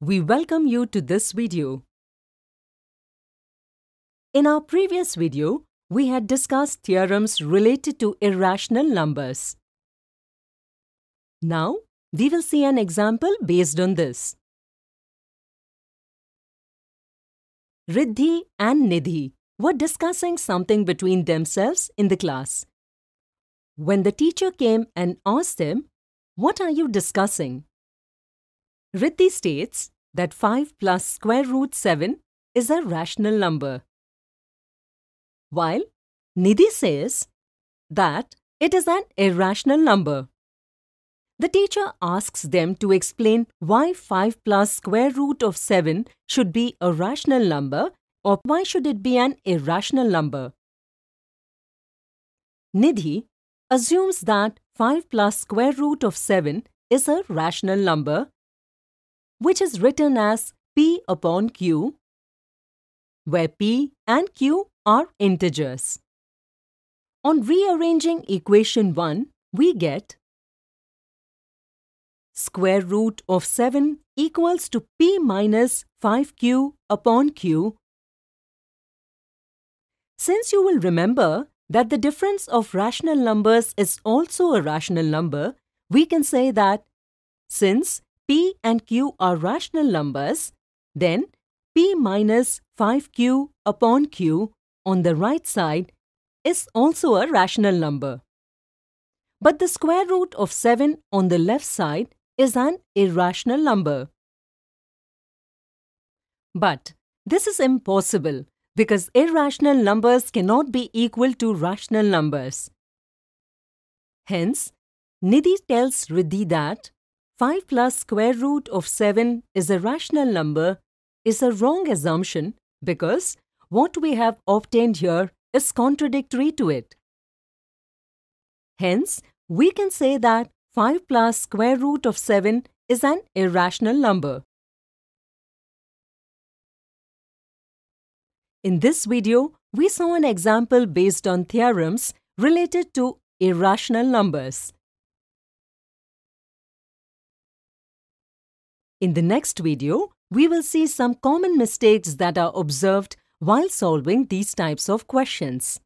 We welcome you to this video. In our previous video, we had discussed theorems related to irrational numbers. Now, we will see an example based on this. Riddhi and Nidhi were discussing something between themselves in the class. When the teacher came and asked them, What are you discussing? Riddhi states, that 5 plus square root 7 is a rational number. While Nidhi says that it is an irrational number. The teacher asks them to explain why 5 plus square root of 7 should be a rational number or why should it be an irrational number. Nidhi assumes that 5 plus square root of 7 is a rational number which is written as P upon Q, where P and Q are integers. On rearranging equation 1, we get square root of 7 equals to P minus 5Q upon Q. Since you will remember that the difference of rational numbers is also a rational number, we can say that since P and Q are rational numbers, then P minus 5Q upon Q on the right side is also a rational number. But the square root of 7 on the left side is an irrational number. But this is impossible because irrational numbers cannot be equal to rational numbers. Hence, Nidhi tells Riddhi that 5 plus square root of 7 is a rational number is a wrong assumption because what we have obtained here is contradictory to it. Hence, we can say that 5 plus square root of 7 is an irrational number. In this video, we saw an example based on theorems related to irrational numbers. In the next video, we will see some common mistakes that are observed while solving these types of questions.